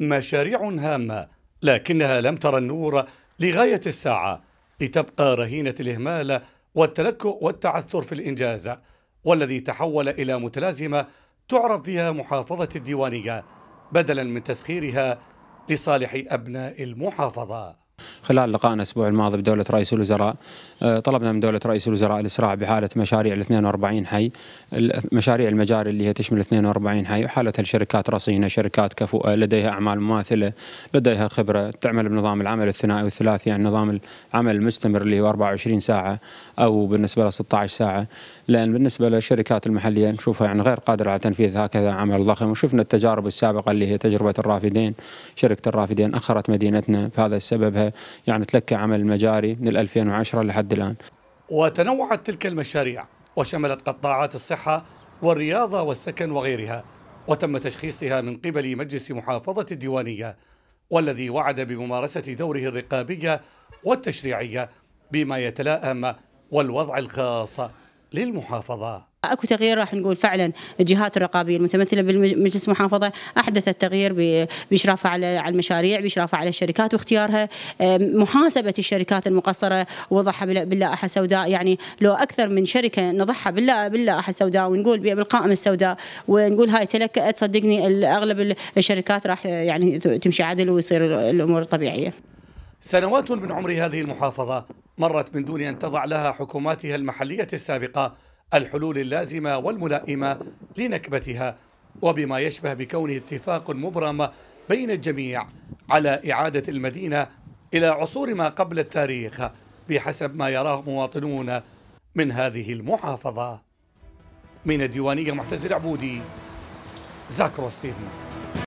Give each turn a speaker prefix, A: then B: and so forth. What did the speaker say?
A: مشاريع هامة لكنها لم ترى النور لغاية الساعة لتبقى رهينة الإهمال والتلكؤ والتعثر في الإنجاز والذي تحول إلى متلازمة تعرف بها محافظة الديوانية بدلا من تسخيرها لصالح أبناء المحافظة
B: خلال لقائنا الأسبوع الماضي بدولة رئيس الوزراء آه، طلبنا من دولة رئيس الوزراء الإسراع بحالة مشاريع ال 42 حي مشاريع المجاري اللي هي تشمل 42 حي وحالتها الشركات رصينة شركات كفؤة آه، لديها أعمال مماثلة لديها خبرة تعمل بنظام العمل الثنائي والثلاثي يعني نظام العمل المستمر اللي هو 24 ساعة أو بالنسبة ل 16 ساعة لأن بالنسبة للشركات المحلية نشوفها يعني غير قادرة على تنفيذ هكذا عمل ضخم وشفنا التجارب السابقة اللي هي تجربة الرافدين شركة الرافدين أخرت مدينتنا بهذا سببها يعني تلك عمل مجاري من 2010 لحد الآن
A: وتنوعت تلك المشاريع وشملت قطاعات الصحة والرياضة والسكن وغيرها وتم تشخيصها من قبل مجلس محافظة الديوانية والذي وعد بممارسة دوره الرقابية والتشريعية بما يتلائم والوضع الخاص للمحافظة
C: اكو تغيير راح نقول فعلا الجهات الرقابيه المتمثله بالمجلس المحافظه احدثت تغيير باشرافها على المشاريع باشرافها على الشركات واختيارها محاسبه الشركات المقصره وضعها باللائحه السوداء يعني لو اكثر من شركه نضعها باللائحه السوداء ونقول بالقائمه السوداء ونقول هاي تلكأت صدقني اغلب الشركات راح يعني تمشي عدل ويصير الامور طبيعيه.
A: سنوات من عمر هذه المحافظه مرت من دون ان تضع لها حكوماتها المحليه السابقه الحلول اللازمة والملائمة لنكبتها وبما يشبه بكونه اتفاق مبرم بين الجميع على إعادة المدينة إلى عصور ما قبل التاريخ بحسب ما يراه مواطنون من هذه المحافظة من الديوانية محتز العبودي زاكرو ستيفن